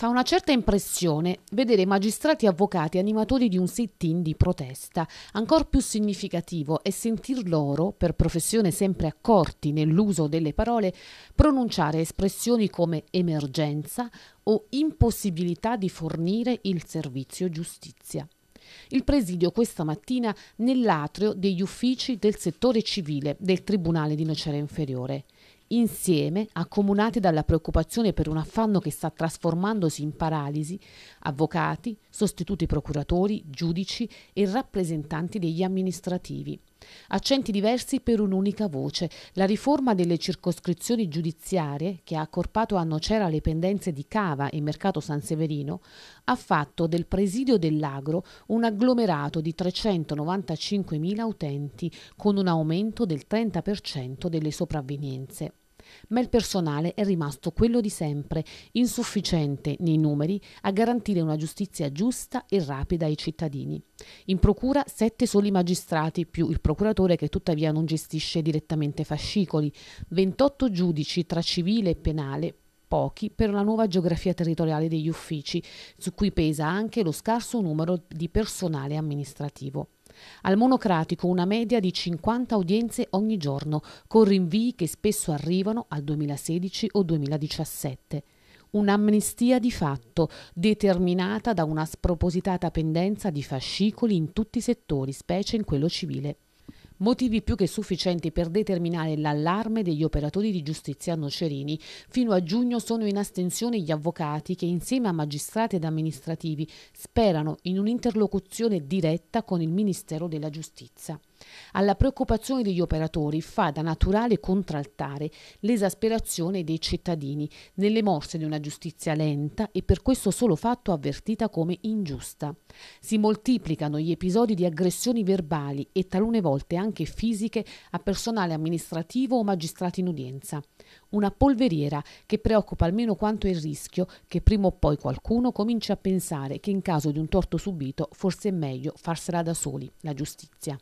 Fa una certa impressione vedere magistrati, e avvocati, animatori di un sit-in di protesta. Ancor più significativo è sentir loro, per professione sempre accorti nell'uso delle parole, pronunciare espressioni come emergenza o impossibilità di fornire il servizio giustizia. Il presidio questa mattina nell'atrio degli uffici del settore civile del Tribunale di Nocera Inferiore insieme, accomunati dalla preoccupazione per un affanno che sta trasformandosi in paralisi, avvocati, sostituti procuratori, giudici e rappresentanti degli amministrativi. Accenti diversi per un'unica voce. La riforma delle circoscrizioni giudiziarie, che ha accorpato a Nocera le pendenze di Cava e Mercato San Severino, ha fatto del presidio dell'agro un agglomerato di 395.000 utenti, con un aumento del 30% delle sopravvenienze ma il personale è rimasto quello di sempre, insufficiente nei numeri a garantire una giustizia giusta e rapida ai cittadini. In procura sette soli magistrati più il procuratore che tuttavia non gestisce direttamente fascicoli, 28 giudici tra civile e penale pochi per la nuova geografia territoriale degli uffici, su cui pesa anche lo scarso numero di personale amministrativo. Al monocratico una media di 50 udienze ogni giorno, con rinvii che spesso arrivano al 2016 o 2017 un'amnistia di fatto, determinata da una spropositata pendenza di fascicoli in tutti i settori, specie in quello civile motivi più che sufficienti per determinare l'allarme degli operatori di giustizia Nocerini. Fino a giugno sono in astensione gli avvocati che insieme a magistrati ed amministrativi sperano in un'interlocuzione diretta con il Ministero della Giustizia. Alla preoccupazione degli operatori fa da naturale contraltare l'esasperazione dei cittadini nelle morse di una giustizia lenta e per questo solo fatto avvertita come ingiusta. Si moltiplicano gli episodi di aggressioni verbali e talune volte anche fisiche a personale amministrativo o magistrati in udienza. Una polveriera che preoccupa almeno quanto il rischio che prima o poi qualcuno cominci a pensare che in caso di un torto subito forse è meglio farsela da soli, la giustizia.